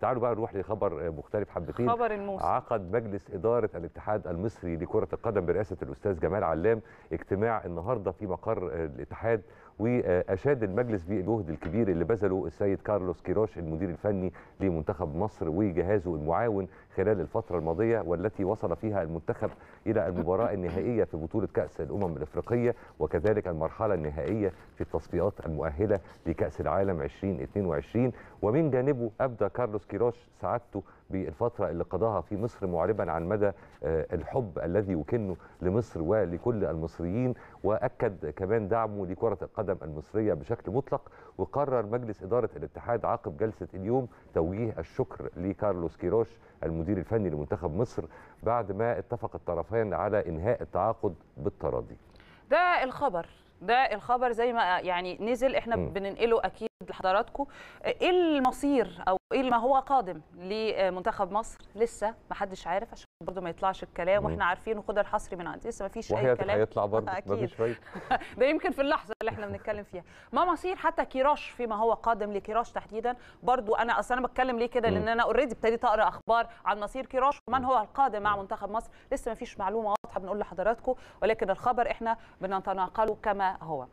تعالوا بقى نروح لخبر آه، مختلف حبتين خبر الموسم عقد مجلس إدارة الاتحاد المصري لكرة القدم برئاسة الأستاذ جمال علام اجتماع النهاردة في مقر آه، الاتحاد وأشاد المجلس بالجهد الكبير اللي بذله السيد كارلوس كيروش المدير الفني لمنتخب مصر وجهازه المعاون خلال الفترة الماضية والتي وصل فيها المنتخب إلى المباراة النهائية في بطولة كأس الأمم الأفريقية وكذلك المرحلة النهائية في التصفيات المؤهلة لكأس العالم 2022 ومن جانبه أبدى كارلوس كيروش سعادته بالفترة اللي قضاها في مصر معربا عن مدى آه، الحب الذي يكنه لمصر ولكل المصريين وأكد كمان دعمه لكرة القدم المصرية بشكل مطلق وقرر مجلس إدارة الاتحاد عقب جلسة اليوم توجيه الشكر لكارلوس كيروش المدير الفني لمنتخب مصر بعد ما اتفق الطرفان على إنهاء التعاقد بالتراضي ده الخبر ده الخبر زي ما يعني نزل احنا م. بننقله اكيد لحضراتكم ايه المصير او ايه ما هو قادم لمنتخب مصر لسه ما حدش عارف عشان برضه ما يطلعش الكلام واحنا عارفين وخد الحصري من عندي لسه ما فيش اي كلام هيطلع برضه فايده ده يمكن في اللحظه اللي احنا بنتكلم فيها ما مصير حتى كيراش فيما هو قادم لكيراش تحديدا برضه انا اصل انا بتكلم ليه كده لان انا اوريدي ابتديت اقرا اخبار عن مصير كيراش ومن هو القادم مع منتخب مصر لسه ما فيش معلومه واضحه بنقول لحضراتكم ولكن الخبر احنا بنتناقله كما هو